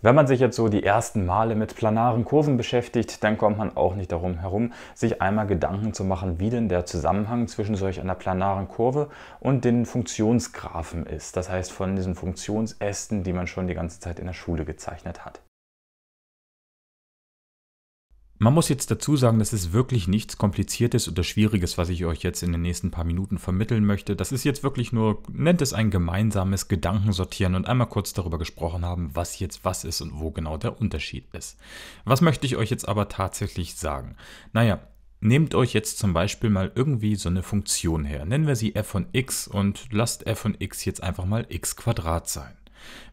Wenn man sich jetzt so die ersten Male mit planaren Kurven beschäftigt, dann kommt man auch nicht darum herum, sich einmal Gedanken zu machen, wie denn der Zusammenhang zwischen solch einer planaren Kurve und den Funktionsgraphen ist. Das heißt von diesen Funktionsästen, die man schon die ganze Zeit in der Schule gezeichnet hat. Man muss jetzt dazu sagen, das ist wirklich nichts Kompliziertes oder Schwieriges, was ich euch jetzt in den nächsten paar Minuten vermitteln möchte. Das ist jetzt wirklich nur, nennt es ein gemeinsames Gedankensortieren und einmal kurz darüber gesprochen haben, was jetzt was ist und wo genau der Unterschied ist. Was möchte ich euch jetzt aber tatsächlich sagen? Naja, Nehmt euch jetzt zum Beispiel mal irgendwie so eine Funktion her. Nennen wir sie f von x und lasst f von x jetzt einfach mal x Quadrat sein.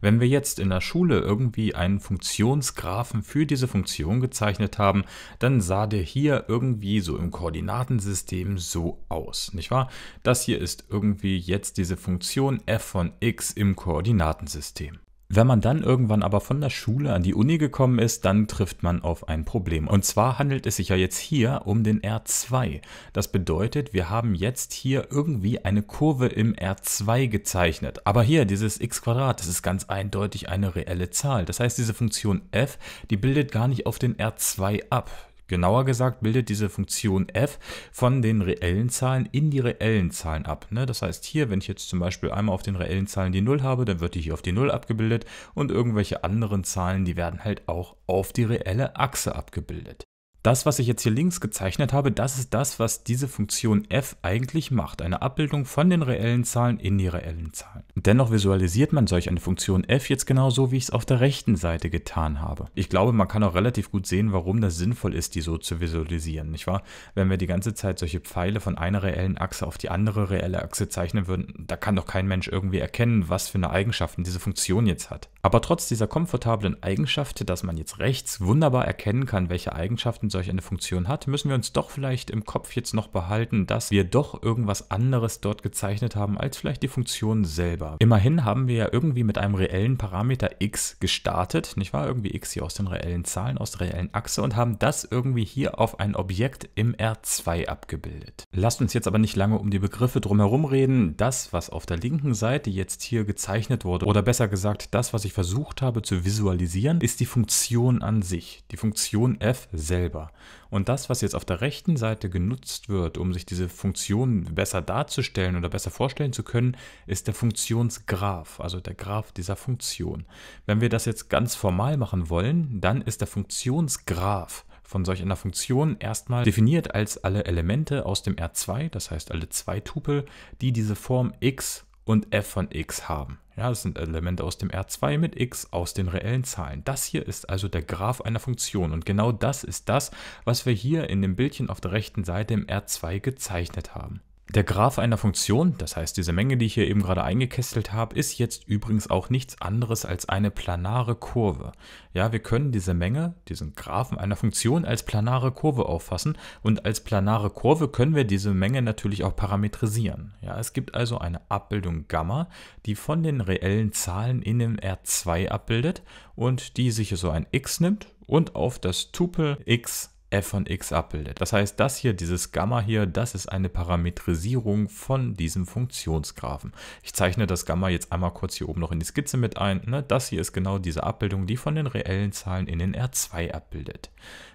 Wenn wir jetzt in der Schule irgendwie einen Funktionsgraphen für diese Funktion gezeichnet haben, dann sah der hier irgendwie so im Koordinatensystem so aus, nicht wahr? Das hier ist irgendwie jetzt diese Funktion f von x im Koordinatensystem. Wenn man dann irgendwann aber von der Schule an die Uni gekommen ist, dann trifft man auf ein Problem. Und zwar handelt es sich ja jetzt hier um den R2. Das bedeutet, wir haben jetzt hier irgendwie eine Kurve im R2 gezeichnet. Aber hier, dieses x Quadrat, das ist ganz eindeutig eine reelle Zahl. Das heißt, diese Funktion f, die bildet gar nicht auf den R2 ab. Genauer gesagt bildet diese Funktion f von den reellen Zahlen in die reellen Zahlen ab. Ne? Das heißt hier, wenn ich jetzt zum Beispiel einmal auf den reellen Zahlen die 0 habe, dann wird die hier auf die 0 abgebildet und irgendwelche anderen Zahlen, die werden halt auch auf die reelle Achse abgebildet. Das, was ich jetzt hier links gezeichnet habe, das ist das, was diese Funktion f eigentlich macht. Eine Abbildung von den reellen Zahlen in die reellen Zahlen. Dennoch visualisiert man solch eine Funktion f jetzt genauso, wie ich es auf der rechten Seite getan habe. Ich glaube, man kann auch relativ gut sehen, warum das sinnvoll ist, die so zu visualisieren, nicht wahr? Wenn wir die ganze Zeit solche Pfeile von einer reellen Achse auf die andere reelle Achse zeichnen würden, da kann doch kein Mensch irgendwie erkennen, was für eine Eigenschaften diese Funktion jetzt hat. Aber trotz dieser komfortablen Eigenschaft, dass man jetzt rechts wunderbar erkennen kann, welche Eigenschaften solch eine Funktion hat, müssen wir uns doch vielleicht im Kopf jetzt noch behalten, dass wir doch irgendwas anderes dort gezeichnet haben, als vielleicht die Funktion selber. Immerhin haben wir ja irgendwie mit einem reellen Parameter x gestartet, nicht wahr? Irgendwie x hier aus den reellen Zahlen, aus der reellen Achse und haben das irgendwie hier auf ein Objekt im R2 abgebildet. Lasst uns jetzt aber nicht lange um die Begriffe drumherum reden. Das, was auf der linken Seite jetzt hier gezeichnet wurde, oder besser gesagt, das, was ich versucht habe zu visualisieren, ist die Funktion an sich, die Funktion f selber. Und das, was jetzt auf der rechten Seite genutzt wird, um sich diese Funktion besser darzustellen oder besser vorstellen zu können, ist der Funktionsgraph, also der Graph dieser Funktion. Wenn wir das jetzt ganz formal machen wollen, dann ist der Funktionsgraph von solch einer Funktion erstmal definiert als alle Elemente aus dem R2, das heißt alle zwei Tupel, die diese Form x und f von x haben. Ja, das sind Elemente aus dem R2 mit x aus den reellen Zahlen. Das hier ist also der Graph einer Funktion und genau das ist das, was wir hier in dem Bildchen auf der rechten Seite im R2 gezeichnet haben. Der Graph einer Funktion, das heißt diese Menge, die ich hier eben gerade eingekesselt habe, ist jetzt übrigens auch nichts anderes als eine planare Kurve. Ja, wir können diese Menge, diesen Graphen einer Funktion als planare Kurve auffassen und als planare Kurve können wir diese Menge natürlich auch parametrisieren. Ja, es gibt also eine Abbildung Gamma, die von den reellen Zahlen in dem R2 abbildet und die sich so ein x nimmt und auf das Tupel x f von x abbildet. Das heißt, das hier, dieses Gamma hier, das ist eine Parametrisierung von diesem Funktionsgraphen. Ich zeichne das Gamma jetzt einmal kurz hier oben noch in die Skizze mit ein. Ne? Das hier ist genau diese Abbildung, die von den reellen Zahlen in den R2 abbildet.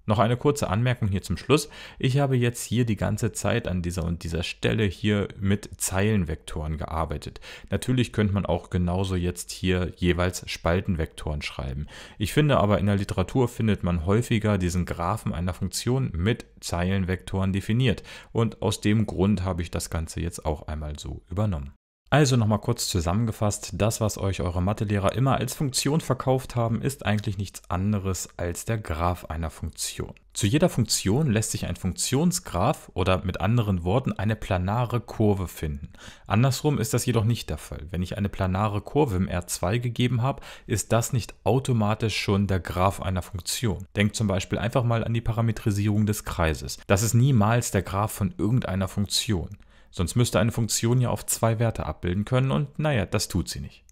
Noch eine kurze Anmerkung hier zum Schluss. Ich habe jetzt hier die ganze Zeit an dieser und dieser Stelle hier mit Zeilenvektoren gearbeitet. Natürlich könnte man auch genauso jetzt hier jeweils Spaltenvektoren schreiben. Ich finde aber in der Literatur findet man häufiger diesen Graphen einer Funktion Funktion mit Zeilenvektoren definiert und aus dem Grund habe ich das Ganze jetzt auch einmal so übernommen. Also nochmal kurz zusammengefasst, das, was euch eure Mathelehrer immer als Funktion verkauft haben, ist eigentlich nichts anderes als der Graph einer Funktion. Zu jeder Funktion lässt sich ein Funktionsgraph oder mit anderen Worten eine planare Kurve finden. Andersrum ist das jedoch nicht der Fall. Wenn ich eine planare Kurve im R2 gegeben habe, ist das nicht automatisch schon der Graph einer Funktion. Denkt zum Beispiel einfach mal an die Parametrisierung des Kreises. Das ist niemals der Graph von irgendeiner Funktion. Sonst müsste eine Funktion ja auf zwei Werte abbilden können und naja, das tut sie nicht.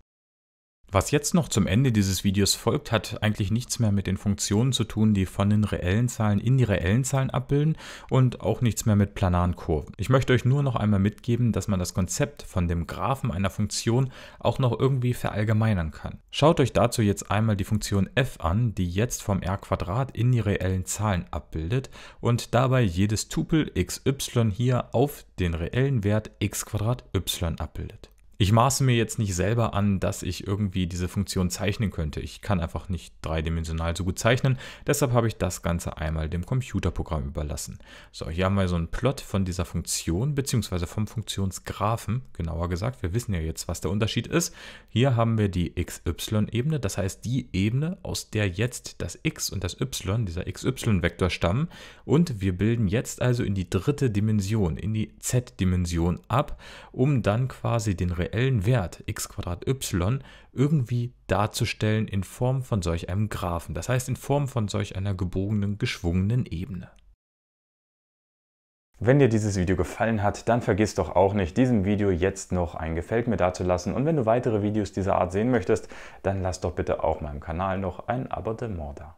Was jetzt noch zum Ende dieses Videos folgt, hat eigentlich nichts mehr mit den Funktionen zu tun, die von den reellen Zahlen in die reellen Zahlen abbilden und auch nichts mehr mit planaren Kurven. Ich möchte euch nur noch einmal mitgeben, dass man das Konzept von dem Graphen einer Funktion auch noch irgendwie verallgemeinern kann. Schaut euch dazu jetzt einmal die Funktion f an, die jetzt vom r in die reellen Zahlen abbildet und dabei jedes Tupel xy hier auf den reellen Wert x y abbildet ich maße mir jetzt nicht selber an, dass ich irgendwie diese Funktion zeichnen könnte. Ich kann einfach nicht dreidimensional so gut zeichnen, deshalb habe ich das Ganze einmal dem Computerprogramm überlassen. So, hier haben wir so einen Plot von dieser Funktion, beziehungsweise vom Funktionsgraphen, genauer gesagt. Wir wissen ja jetzt, was der Unterschied ist. Hier haben wir die xy-Ebene, das heißt die Ebene, aus der jetzt das x und das y, dieser xy-Vektor stammen. Und wir bilden jetzt also in die dritte Dimension, in die z-Dimension ab, um dann quasi den realen reellen Wert x y irgendwie darzustellen in Form von solch einem Graphen, das heißt in Form von solch einer gebogenen, geschwungenen Ebene. Wenn dir dieses Video gefallen hat, dann vergiss doch auch nicht, diesem Video jetzt noch ein Gefällt mir dazulassen. Und wenn du weitere Videos dieser Art sehen möchtest, dann lass doch bitte auch meinem Kanal noch ein Abonnement da.